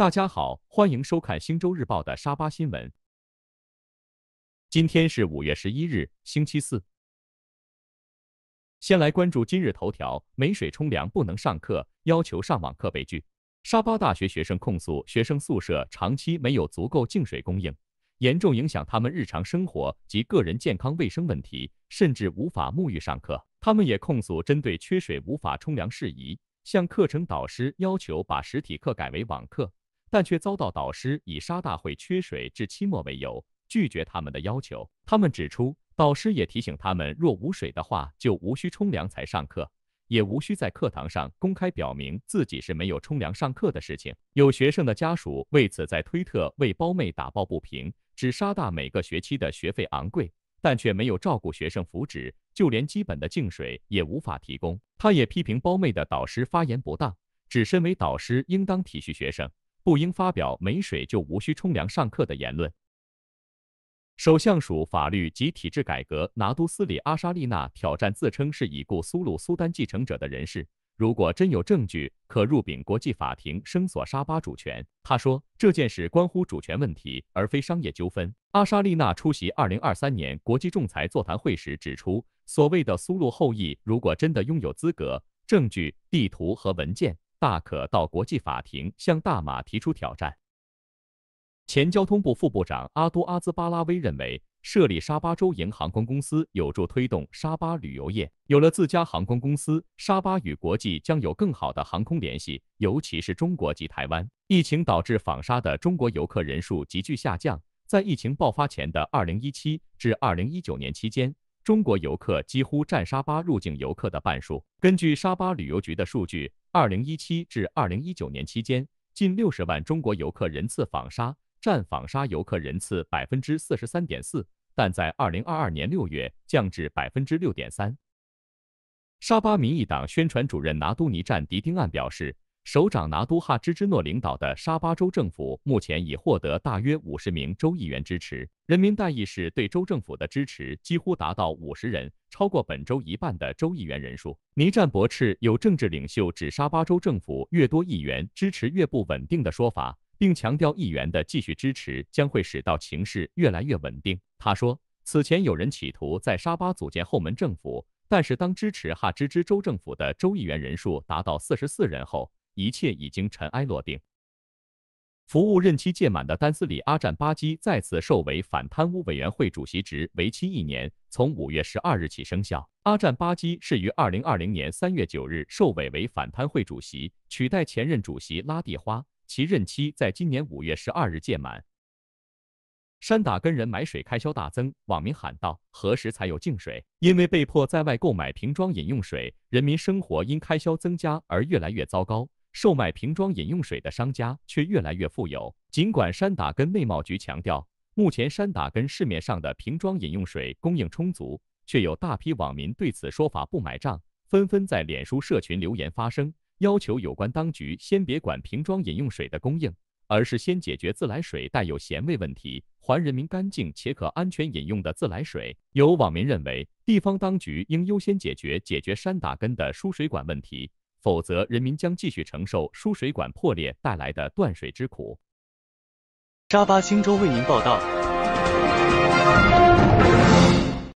大家好，欢迎收看《星洲日报》的沙巴新闻。今天是五月十一日，星期四。先来关注今日头条：没水冲凉不能上课，要求上网课被拒。沙巴大学学生控诉，学生宿舍长期没有足够净水供应，严重影响他们日常生活及个人健康卫生问题，甚至无法沐浴上课。他们也控诉，针对缺水无法冲凉事宜，向课程导师要求把实体课改为网课。但却遭到导师以沙大会缺水至期末为由拒绝他们的要求。他们指出，导师也提醒他们，若无水的话，就无需冲凉才上课，也无需在课堂上公开表明自己是没有冲凉上课的事情。有学生的家属为此在推特为包妹打抱不平，指沙大每个学期的学费昂贵，但却没有照顾学生福祉，就连基本的净水也无法提供。他也批评包妹的导师发言不当，指身为导师应当体恤学生。不应发表“没水就无需冲凉上课”的言论。首相署法律及体制改革拿督斯里阿沙利娜挑战自称是已故苏禄苏丹继承者的人士，如果真有证据，可入禀国际法庭声索沙巴主权。他说，这件事关乎主权问题，而非商业纠纷。阿沙利娜出席二零二三年国际仲裁座谈会时指出，所谓的苏禄后裔如果真的拥有资格、证据、地图和文件。大可到国际法庭向大马提出挑战。前交通部副部长阿都阿兹巴拉威认为，设立沙巴州营航空公司有助推动沙巴旅游业。有了自家航空公司，沙巴与国际将有更好的航空联系，尤其是中国及台湾。疫情导致访沙的中国游客人数急剧下降。在疫情爆发前的二零一七至二零一九年期间，中国游客几乎占沙巴入境游客的半数。根据沙巴旅游局的数据。二零一七至二零一九年期间，近六十万中国游客人次访沙，占访沙游客人次百分之四十三点四，但在二零二二年六月降至百分之六点三。沙巴民意党宣传主任拿都尼占迪丁案表示。首长拿都哈芝芝诺领导的沙巴州政府目前已获得大约五十名州议员支持，人民代议士对州政府的支持几乎达到五十人，超过本州一半的州议员人数。尼占伯赤有政治领袖指沙巴州政府越多议员支持越不稳定的说法，并强调议员的继续支持将会使到情势越来越稳定。他说，此前有人企图在沙巴组建后门政府，但是当支持哈芝芝州政府的州议员人数达到四十四人后，一切已经尘埃落定。服务任期届满的丹斯里阿占巴基再次受委反贪污委员会主席职，为期一年，从五月十二日起生效。阿占巴基是于二零二零年三月九日受委为反贪会主席，取代前任主席拉蒂花，其任期在今年五月十二日届满。山打根人买水开销大增，网民喊道：“何时才有净水？”因为被迫在外购买瓶装饮用水，人民生活因开销增加而越来越糟糕。售卖瓶装饮用水的商家却越来越富有。尽管山打根内贸局强调，目前山打根市面上的瓶装饮用水供应充足，却有大批网民对此说法不买账，纷纷在脸书社群留言发声，要求有关当局先别管瓶装饮用水的供应，而是先解决自来水带有咸味问题，还人民干净且可安全饮用的自来水。有网民认为，地方当局应优先解决解决山打根的输水管问题。否则，人民将继续承受输水管破裂带来的断水之苦。沙巴星州为您报道。